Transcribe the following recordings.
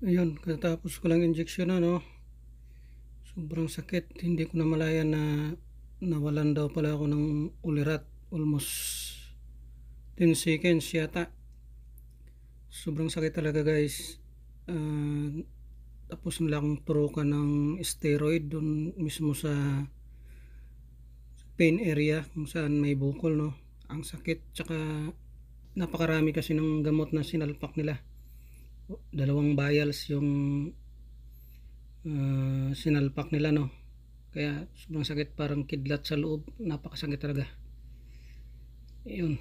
ayun katapos ko lang injection no sobrang sakit hindi ko namalayan na nawalan daw pala ako ng ulirat almost 10 seconds yata sobrang sakit talaga guys uh, tapos nila akong turukan ng steroid doon mismo sa pain area kung saan may bukol no ang sakit tsaka napakarami kasi ng gamot na sinalpak nila dalawang vials yung uh, sinalpak nila no kaya sobrang sakit parang kidlat sa loob napakasakit talaga yun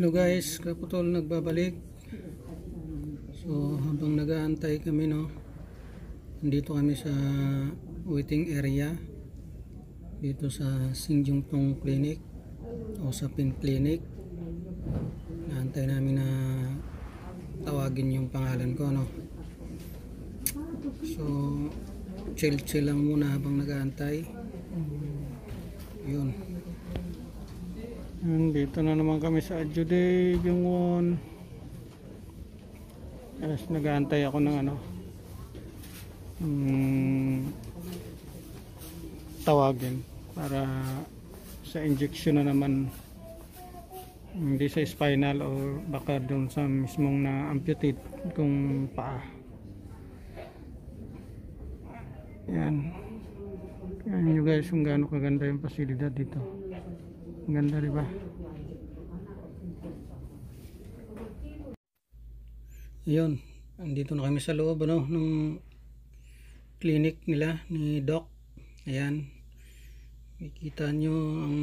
Hello guys, kaputol nagbabalik So habang nagaantay kami no, dito kami sa waiting area dito sa Singjungtong Clinic o sa Pin Clinic. Naantay namin na tawagin yung pangalan ko no. So chill chill lang muna habang nagaantay. Yun. Yan, dito na naman kami sa Adjuday, Jungwon. Yes, nag ako ng ano. Mm, tawagin para sa injection na naman hindi sa spinal or baka doon sa mismong na amputate kung paa yan yan nyo guys kung gaano kaganda yung pasilidad dito ganda di ba? ayun andito na kami sa loob ano ng clinic nila ni doc ayan Makita nyo ang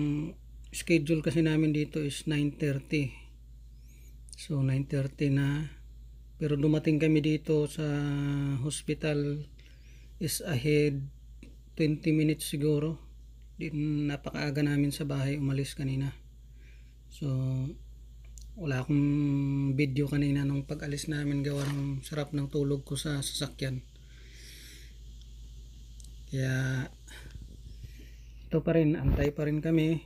schedule kasi namin dito is 9.30 so 9.30 na pero dumating kami dito sa hospital is ahead 20 minutes siguro din napakaaga namin sa bahay umalis kanina so wala akong video kanina nung pag-alis namin gawa ng sarap ng tulog ko sa sasakyan kaya ito pa rin antay pa rin kami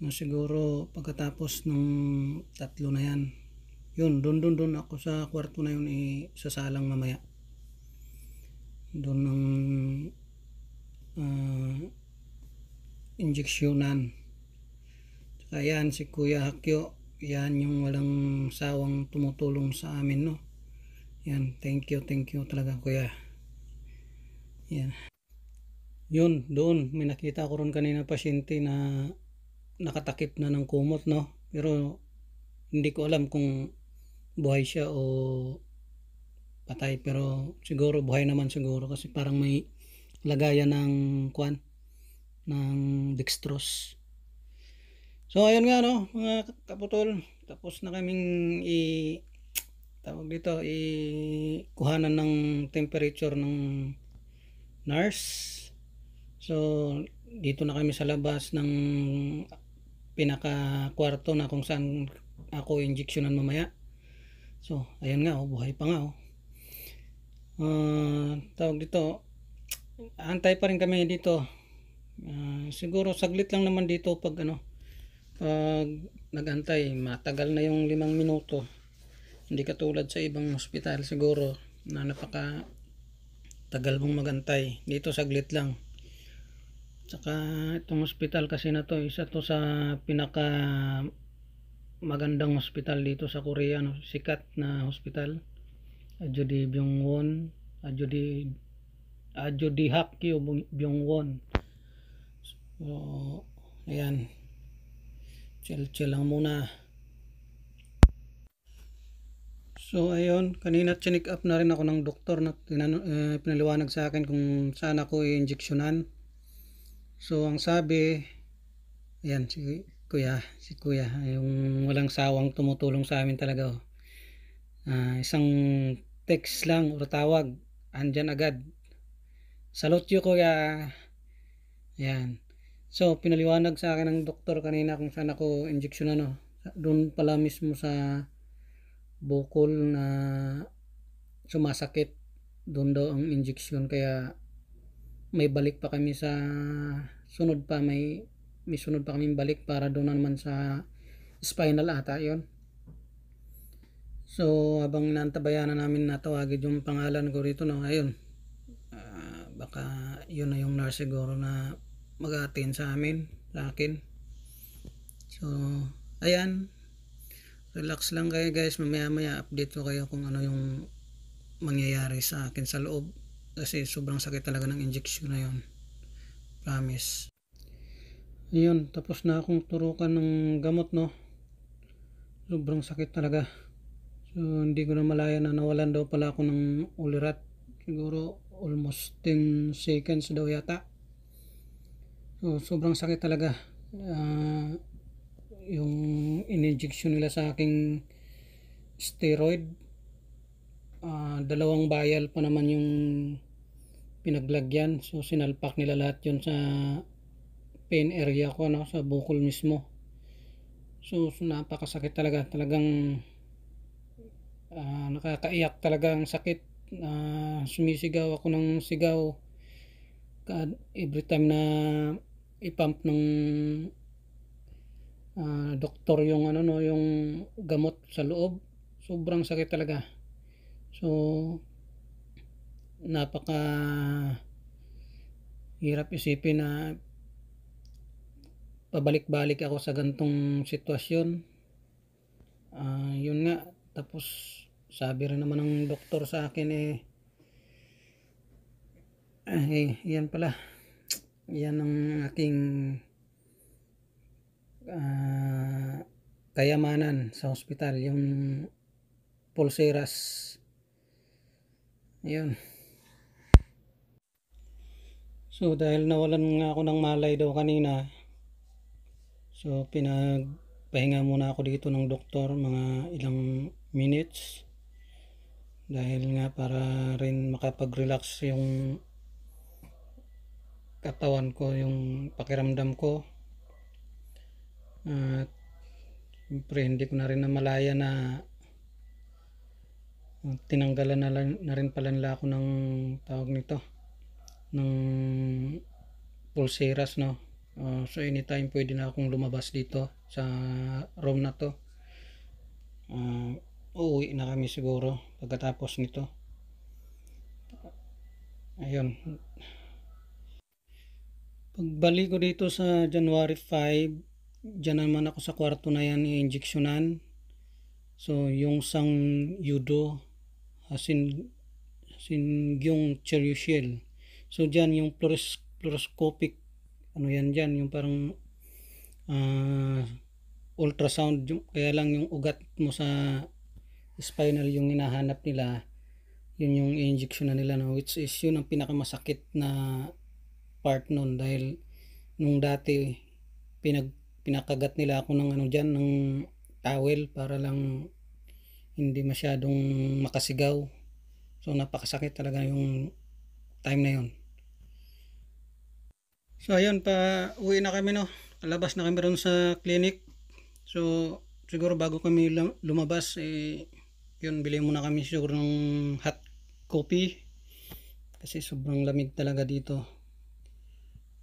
no, siguro pagkatapos nung tatlo na yan yun dun dun dun ako sa kwarto na yun isasalang mamaya dun ng uh, ah, injeksyonan Ayan si Kuya Hakyo. Yan yung walang sawang tumutulong sa amin no. Yan, thank you, thank you talaga Kuya. Yan. Yun, doon may nakita ko ron kanina pasyente na nakatakip na ng kumot no. Pero hindi ko alam kung buhay siya o patay pero siguro buhay naman siguro kasi parang may lagayan ng kwan ng dextrose So ayun nga no, mga kaputol, tapos na kaming i tawag dito, i kuhanan ng temperature ng nurse. So dito na kami sa labas ng pinaka kwarto na kung saan ako injectionan mamaya. So ayun nga, oh, buhay pa nga oh. Uh, tawag dito, antay pa rin kami dito. Uh, siguro saglit lang naman dito pag ano, pag nagantay matagal na yung limang minuto hindi katulad sa ibang hospital siguro na napaka tagal mong magantay dito saglit lang tsaka itong hospital kasi na to isa to sa pinaka magandang hospital dito sa Korea no? sikat na hospital Ajudi Byung-won Ajudi Ajudi Hak Kyo Byung-won so ayan chill chill lang muna so ayun kanina chinik up na rin ako ng doktor na uh, pinaliwanag sa akin kung saan ako i-injectionan so ang sabi ayan si kuya si kuya yung walang sawang tumutulong sa amin talaga oh. uh, isang text lang o tawag andyan agad salute you kuya ayan So, pinaliwanag sa akin ng doktor kanina kung saan ako injection ano. Doon pala mismo sa bukol na sumasakit. Doon daw ang injection kaya may balik pa kami sa sunod pa may may sunod pa kaming balik para doon naman sa spinal ata yon so habang nantabayan na namin natawagin yung pangalan ko rito no ayun uh, baka yun na yung nurse siguro na mag-attend sa amin, sa akin. So, ayan. Relax lang kayo guys. Mamaya maya update ko kayo kung ano yung mangyayari sa akin sa loob. Kasi sobrang sakit talaga ng injection na yon Promise. Ayun, tapos na akong turukan ng gamot no. Sobrang sakit talaga. So, hindi ko na malaya na nawalan daw pala ako ng ulirat. Siguro almost 10 seconds daw yata. So, oh, sobrang sakit talaga. Uh, yung in-injection nila sa aking steroid. Uh, dalawang vial pa naman yung pinaglagyan. So, sinalpak nila lahat yun sa pain area ko, no? sa bukol mismo. So, so napakasakit talaga. Talagang uh, nakakaiyak talaga ang sakit. Uh, sumisigaw ako ng sigaw. every time na ipump ng uh, doktor yung ano no yung gamot sa loob sobrang sakit talaga so napaka hirap isipin na pabalik-balik ako sa gantong sitwasyon uh, yun nga tapos sabi rin naman ng doktor sa akin eh ay eh, yan pala yan ang aking uh, kayamanan sa hospital yung pulseras yun so dahil nawalan nga ako ng malay daw kanina so pinagpahinga muna ako dito ng doktor mga ilang minutes dahil nga para rin makapag relax yung katawan ko, yung pakiramdam ko. At siyempre hindi ko na rin namalaya na tinanggalan na, na rin pala nila ako ng tawag nito ng pulseras no uh, so anytime pwede na akong lumabas dito sa room na to uh, uuwi na kami siguro pagkatapos nito ayun Pagbalik ko dito sa January 5, dyan naman ako sa kwarto na yan i-injectionan. So, yung sang yudo, asin, asin yung cherry So, dyan yung fluores, fluoroscopic, ano yan dyan, yung parang uh, ultrasound. Yung, kaya lang yung ugat mo sa spinal yung hinahanap nila, yun yung injection na nila, no? which is yun ang pinakamasakit na part noon dahil nung dati pinag pinakagat nila ako ng ano diyan ng towel para lang hindi masyadong makasigaw. So napakasakit talaga yung time na yon. So ayun pa uwi na kami no. Labas na kami ron sa clinic. So siguro bago kami lumabas eh yun bili muna kami siguro ng hot coffee kasi sobrang lamig talaga dito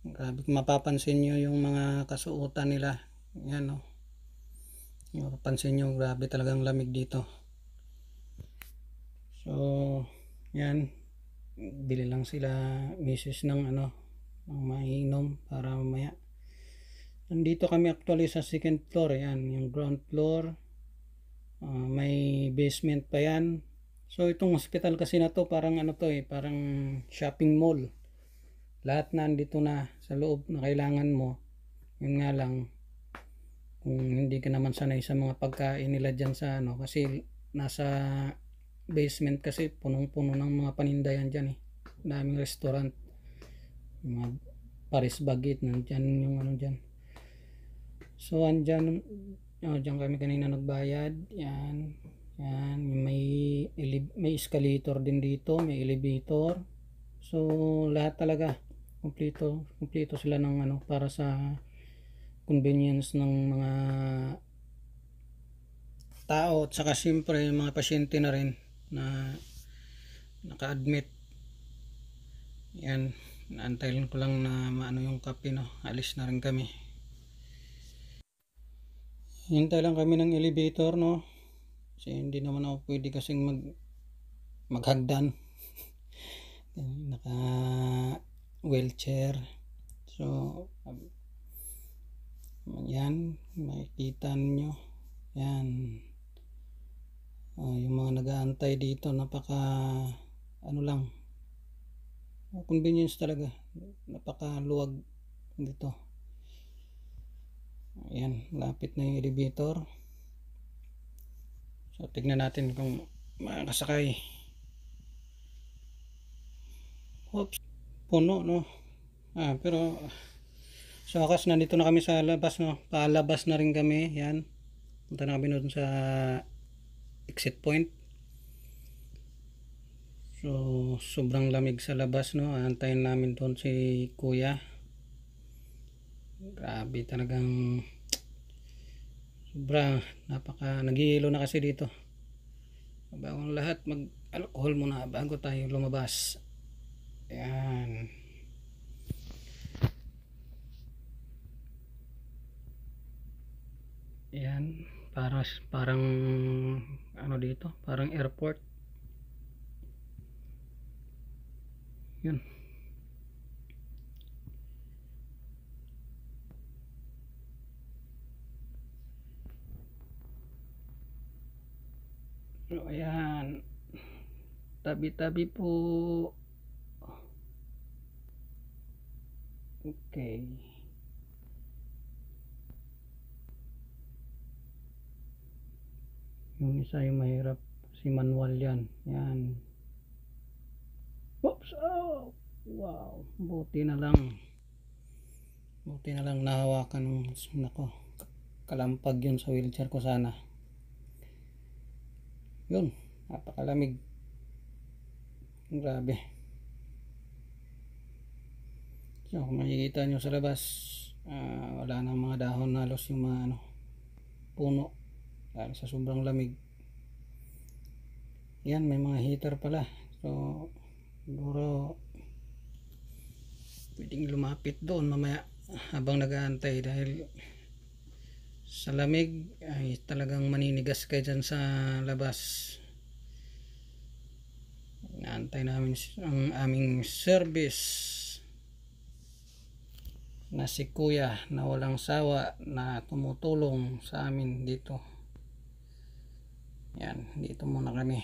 Grabe, mapapansin nyo yung mga kasuotan nila. Yan o. Oh. Mapapansin nyo, grabe talagang lamig dito. So, yan. Bili lang sila misis ng ano, ng mainom para mamaya. Nandito kami actually sa second floor. Yan, yung ground floor. Uh, may basement pa yan. So, itong hospital kasi na to, parang ano to eh, parang shopping mall lahat nandito na sa loob na kailangan mo yun nga lang kung hindi ka naman sanay sa mga pagkain nila dyan sa ano kasi nasa basement kasi punong puno ng mga panindayan dyan eh daming restaurant mga Paris Baguette nandyan yung ano dyan so andyan oh, dyan kami kanina nagbayad yan yan may may escalator din dito may elevator so lahat talaga kumpleto kumpleto sila ng ano para sa convenience ng mga tao at saka siyempre mga pasyente na rin na naka-admit yan naantayin ko lang na maano yung kape no alis na rin kami hintay lang kami ng elevator no kasi hindi naman ako pwede kasing mag maghagdan naka wheelchair. So, um, um, yan, makikita nyo. Yan. Oh, yung mga nagaantay dito, napaka, ano lang, convenience talaga. Napaka luwag dito. Ayan, lapit na yung elevator. So, tignan natin kung makakasakay. Oops puno no ah, pero so akas nandito na kami sa labas no paalabas na rin kami yan punta na kami doon sa exit point so sobrang lamig sa labas no antayin namin doon si kuya grabe talagang sobra napaka nagihilo na kasi dito bago lahat mag alcohol muna bago tayo lumabas Ayan. Ayan. Parang, parang ano dito? Parang airport. Yun. So, ayan. Tabi-tabi po. Okay. Yung isa yung mahirap. Si manual yan. Yan. Oops! Oh! Wow. Buti na lang. Buti na lang nahawakan. Nako. Kalampag yun sa wheelchair ko sana. Yun. Napakalamig. Grabe. So, kung makikita nyo sa labas, uh, wala nang mga dahon na halos yung mga ano, puno dahil sa sobrang lamig. Yan, may mga heater pala. So, siguro pwedeng lumapit doon mamaya habang nagaantay dahil sa lamig ay talagang maninigas kayo dyan sa labas naantay namin ang aming service na si kuya na walang sawa na tumutulong sa amin dito yan dito muna kami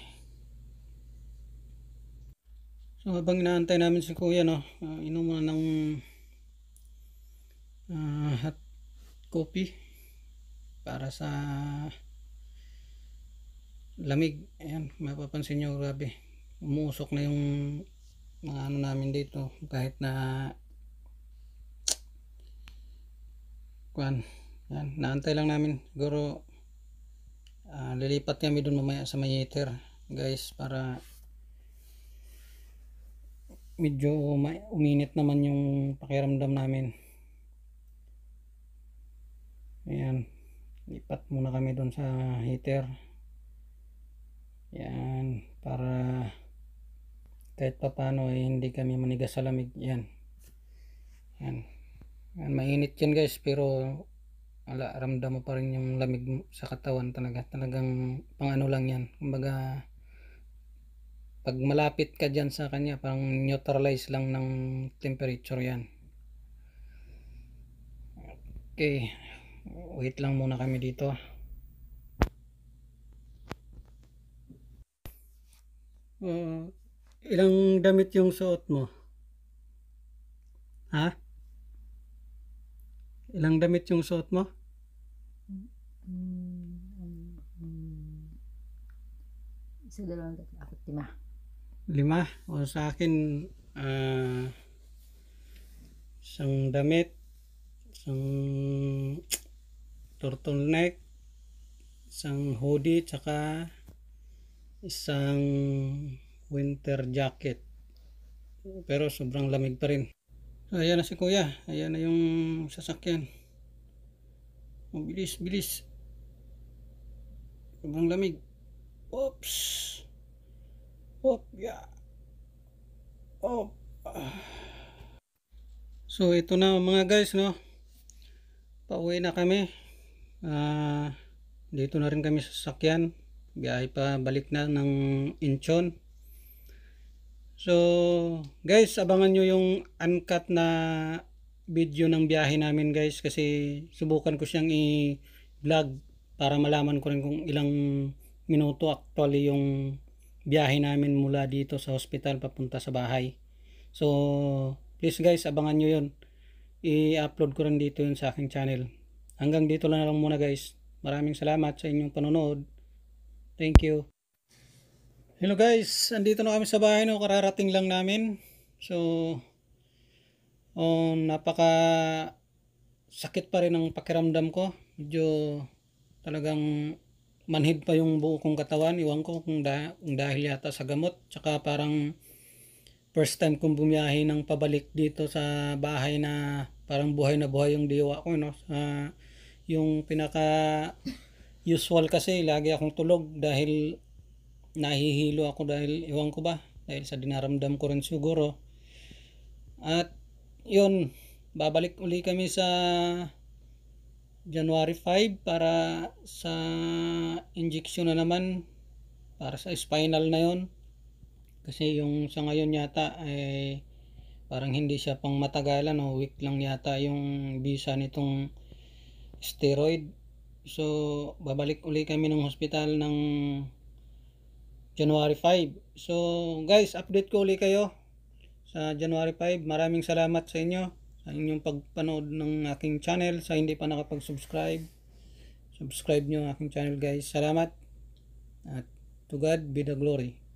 so habang inaantay namin si kuya no uh, inom muna ng uh, hot coffee para sa lamig ayan mapapansin nyo grabe umuusok na yung mga ano namin dito kahit na kuan yan naantay lang namin siguro uh, lilipat kami doon mamaya sa may heater guys para medyo uminit naman yung pakiramdam namin ayan lipat muna kami doon sa heater yan para kahit papano ay eh, hindi kami manigas sa lamig yan yan mainit yan guys pero wala ramdam mo pa rin yung lamig sa katawan talaga. Talagang pang ano lang yan. Kumbaga pag malapit ka dyan sa kanya parang neutralize lang ng temperature yan. Okay. Wait lang muna kami dito. Uh, ilang damit yung suot mo? Ha? Ilang damit yung suot mo? Isa, dalawa, tatlo, apat, lima. Lima? O sa akin, uh, isang damit, isang turtleneck, isang hoodie, tsaka isang winter jacket. Pero sobrang lamig pa rin. So, ayan na si kuya. Ayan na yung sasakyan. Mabilis, oh, bilis, bilis. Sobrang lamig. Oops. Oop, yeah. Oop. So, ito na mga guys, no. Pauwi na kami. Ah, uh, dito na rin kami sa sasakyan. Biyahe pa balik na ng Incheon. So, guys, abangan nyo yung uncut na video ng biyahe namin, guys. Kasi subukan ko siyang i-vlog para malaman ko rin kung ilang minuto actually yung biyahe namin mula dito sa hospital papunta sa bahay. So, please guys, abangan nyo yun. I-upload ko rin dito yun sa aking channel. Hanggang dito lang, lang muna guys. Maraming salamat sa inyong panonood. Thank you. Hello guys, andito na kami sa bahay no, kararating lang namin. So oh, napaka sakit pa rin ang pakiramdam ko. Medyo talagang manhid pa yung buo kong katawan. Iwan ko kung, da kung dahil yata sa gamot. Tsaka parang first time kong bumiyahe ng pabalik dito sa bahay na parang buhay na buhay yung diwa ko. No? Sa, yung pinaka usual kasi lagi akong tulog dahil nahihilo ako dahil iwan ko ba dahil sa dinaramdam ko rin siguro at yun babalik uli kami sa January 5 para sa injection na naman para sa spinal na yun kasi yung sa ngayon yata ay eh, parang hindi siya pang matagalan o week lang yata yung visa nitong steroid so babalik uli kami ng hospital ng January 5. So guys, update ko ulit kayo sa January 5. Maraming salamat sa inyo sa inyong pagpanood ng aking channel. Sa hindi pa nakapag-subscribe, subscribe nyo ang aking channel guys. Salamat at to God be the glory.